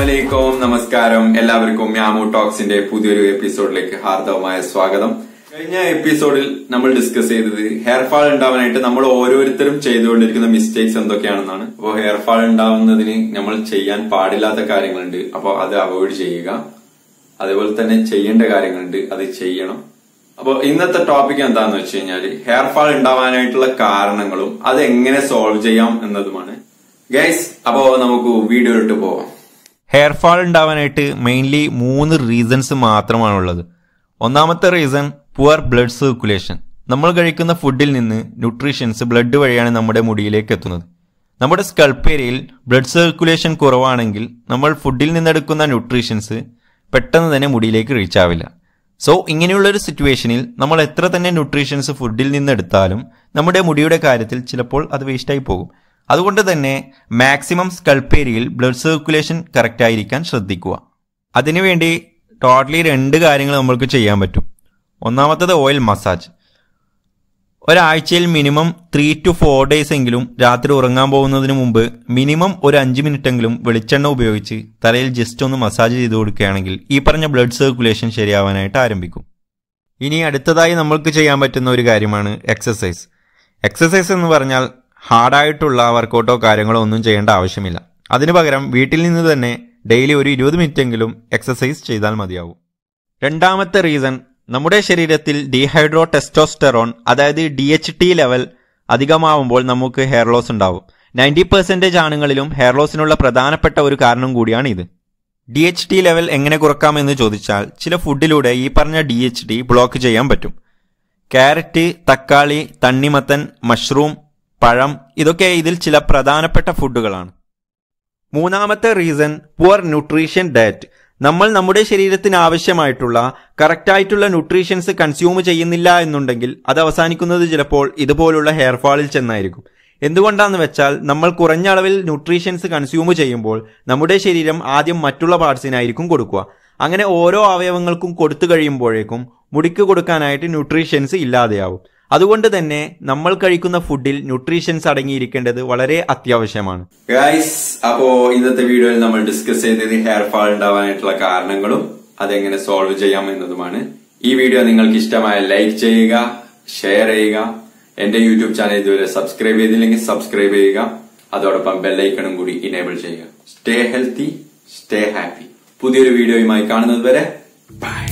അസ്സാമലൈക്കും നമസ്കാരം എല്ലാവർക്കും മ്യാമു ടോക്സിന്റെ പുതിയൊരു എപ്പിസോഡിലേക്ക് ഹാർദവമായ സ്വാഗതം കഴിഞ്ഞ എപ്പിസോഡിൽ നമ്മൾ ഡിസ്കസ് ചെയ്തത് ഹെയർ ഫാൾ ഉണ്ടാവാനായിട്ട് നമ്മൾ ഓരോരുത്തരും ചെയ്തുകൊണ്ടിരിക്കുന്ന മിസ്റ്റേക്സ് എന്തൊക്കെയാണെന്നാണ് അപ്പോൾ ഹെയർ ഫാൾ ഉണ്ടാവുന്നതിന് നമ്മൾ ചെയ്യാൻ പാടില്ലാത്ത കാര്യങ്ങളുണ്ട് അപ്പോൾ അത് അവോയ്ഡ് ചെയ്യുക അതേപോലെ തന്നെ ചെയ്യേണ്ട കാര്യങ്ങളുണ്ട് അത് ചെയ്യണം അപ്പോൾ ഇന്നത്തെ ടോപ്പിക് എന്താന്ന് വെച്ച് കഴിഞ്ഞാല് ഹെയർ ഫാൾ ഉണ്ടാവാനായിട്ടുള്ള കാരണങ്ങളും അത് എങ്ങനെ സോൾവ് ചെയ്യാം എന്നതുമാണ് ഗൈസ് അപ്പോ നമുക്ക് വീഡിയോ ഇട്ട് പോവാം ഹെയർ ഫാൾ ഉണ്ടാവാനായിട്ട് മെയിൻലി മൂന്ന് റീസൺസ് മാത്രമാണുള്ളത് ഒന്നാമത്തെ റീസൺ പുവർ ബ്ലഡ് സർക്കുലേഷൻ നമ്മൾ കഴിക്കുന്ന ഫുഡിൽ നിന്ന് ന്യൂട്രീഷൻസ് ബ്ലഡ് വഴിയാണ് നമ്മുടെ മുടിയിലേക്ക് എത്തുന്നത് നമ്മുടെ സ്കൾപ്പ് ഏരിയയിൽ ബ്ലഡ് സർക്കുലേഷൻ കുറവാണെങ്കിൽ നമ്മൾ ഫുഡിൽ നിന്നെടുക്കുന്ന ന്യൂട്രീഷൻസ് പെട്ടെന്ന് തന്നെ മുടിയിലേക്ക് റീച്ച് ആവില്ല സോ ഇങ്ങനെയുള്ളൊരു സിറ്റുവേഷനിൽ നമ്മൾ എത്ര തന്നെ ന്യൂട്രീഷൻസ് ഫുഡിൽ നിന്നെടുത്താലും നമ്മുടെ മുടിയുടെ കാര്യത്തിൽ ചിലപ്പോൾ അത് വേസ്റ്റായി പോകും അതുകൊണ്ട് തന്നെ മാക്സിമം സ്കൾപ്പ് ഏരിയയിൽ ബ്ലഡ് സർക്കുലേഷൻ കറക്റ്റ് ആയിരിക്കാൻ ശ്രദ്ധിക്കുക അതിനുവേണ്ടി ടോട്ടലി രണ്ട് കാര്യങ്ങൾ നമ്മൾക്ക് ചെയ്യാൻ പറ്റും ഒന്നാമത്തത് ഓയിൽ മസാജ് ഒരാഴ്ചയിൽ minimum three to four days എങ്കിലും രാത്രി ഉറങ്ങാൻ പോകുന്നതിന് മുമ്പ് മിനിമം ഒരു അഞ്ച് മിനിറ്റെങ്കിലും വെളിച്ചെണ്ണ ഉപയോഗിച്ച് തലയിൽ ജസ്റ്റ് ഒന്ന് മസാജ് ചെയ്ത് കൊടുക്കുകയാണെങ്കിൽ ഈ പറഞ്ഞ ബ്ലഡ് സർക്കുലേഷൻ ശരിയാവാനായിട്ട് ആരംഭിക്കും ഇനി അടുത്തതായി നമ്മൾക്ക് ചെയ്യാൻ പറ്റുന്ന ഒരു കാര്യമാണ് എക്സസൈസ് എക്സസൈസ് എന്ന് പറഞ്ഞാൽ ഹാർഡായിട്ടുള്ള വർക്കൗട്ടോ കാര്യങ്ങളോ ഒന്നും ചെയ്യേണ്ട ആവശ്യമില്ല അതിനു പകരം വീട്ടിൽ നിന്ന് തന്നെ ഡെയിലി ഒരു ഇരുപത് മിനിറ്റെങ്കിലും എക്സസൈസ് ചെയ്താൽ മതിയാവും രണ്ടാമത്തെ റീസൺ നമ്മുടെ ശരീരത്തിൽ ഡീഹൈഡ്രോ ടെസ്റ്റോസ്റ്ററോൺ അതായത് ഡി എച്ച് ടി ലെവൽ അധികമാവുമ്പോൾ നമുക്ക് ഹെയർ ലോസ് ഉണ്ടാവും നയൻറ്റി പെർസെൻറ്റേജ് ആണുങ്ങളിലും ഹെയർ ലോസിനുള്ള പ്രധാനപ്പെട്ട ഒരു കാരണം കൂടിയാണ് ഇത് ഡി എച്ച് ടി ലെവൽ എങ്ങനെ കുറക്കാമെന്ന് ചോദിച്ചാൽ ചില ഫുഡിലൂടെ ഈ പറഞ്ഞ ഡി എച്ച് ടി ബ്ലോക്ക് ചെയ്യാൻ പറ്റും ക്യാരറ്റ് തക്കാളി തണ്ണിമത്തൻ മഷ്റൂം പഴം ഇതൊക്കെ ഇതിൽ ചില പ്രധാനപ്പെട്ട ഫുഡുകളാണ് മൂന്നാമത്തെ റീസൺ പുവർ ന്യൂട്രീഷൻ ഡയറ്റ് നമ്മൾ നമ്മുടെ ശരീരത്തിന് ആവശ്യമായിട്ടുള്ള കറക്റ്റായിട്ടുള്ള ന്യൂട്രീഷൻസ് കൺസ്യൂം ചെയ്യുന്നില്ല എന്നുണ്ടെങ്കിൽ അത് അവസാനിക്കുന്നത് ചിലപ്പോൾ ഇതുപോലുള്ള ഹെയർ ഫാളിൽ ചെന്നായിരിക്കും എന്തുകൊണ്ടാന്ന് വെച്ചാൽ നമ്മൾ കുറഞ്ഞ അളവിൽ ന്യൂട്രീഷൻസ് കൺസ്യൂം ചെയ്യുമ്പോൾ നമ്മുടെ ശരീരം ആദ്യം മറ്റുള്ള പാർട്സിനായിരിക്കും കൊടുക്കുക അങ്ങനെ ഓരോ അവയവങ്ങൾക്കും കൊടുത്തു കഴിയുമ്പോഴേക്കും മുടിക്ക് കൊടുക്കാനായിട്ട് ന്യൂട്രീഷൻസ് ഇല്ലാതെയാവും അതുകൊണ്ട് തന്നെ നമ്മൾ കഴിക്കുന്ന ഫുഡിൽ ന്യൂട്രീഷൻസ് അടങ്ങിയിരിക്കേണ്ടത് വളരെ അത്യാവശ്യമാണ് ഗൈസ് അപ്പോ ഇന്നത്തെ വീഡിയോയിൽ നമ്മൾ ഡിസ്കസ് ചെയ്തത് ഹെയർ ഫാൾ ഉണ്ടാവാനായിട്ടുള്ള കാരണങ്ങളും അതെങ്ങനെ സോൾവ് ചെയ്യാം എന്നതുമാണ് ഈ വീഡിയോ നിങ്ങൾക്ക് ഇഷ്ടമായ ലൈക്ക് ചെയ്യുക ഷെയർ ചെയ്യുക എന്റെ യൂട്യൂബ് ചാനൽ ഇതുവരെ സബ്സ്ക്രൈബ് ചെയ്തില്ലെങ്കിൽ സബ്സ്ക്രൈബ് ചെയ്യുക അതോടൊപ്പം ബെല്ലൈക്കണും കൂടി ഇനേബിൾ ചെയ്യുക സ്റ്റേ ഹെൽത്തി സ്റ്റേ ഹാപ്പി പുതിയൊരു വീഡിയോയുമായി കാണുന്നത് വരെ ബൈ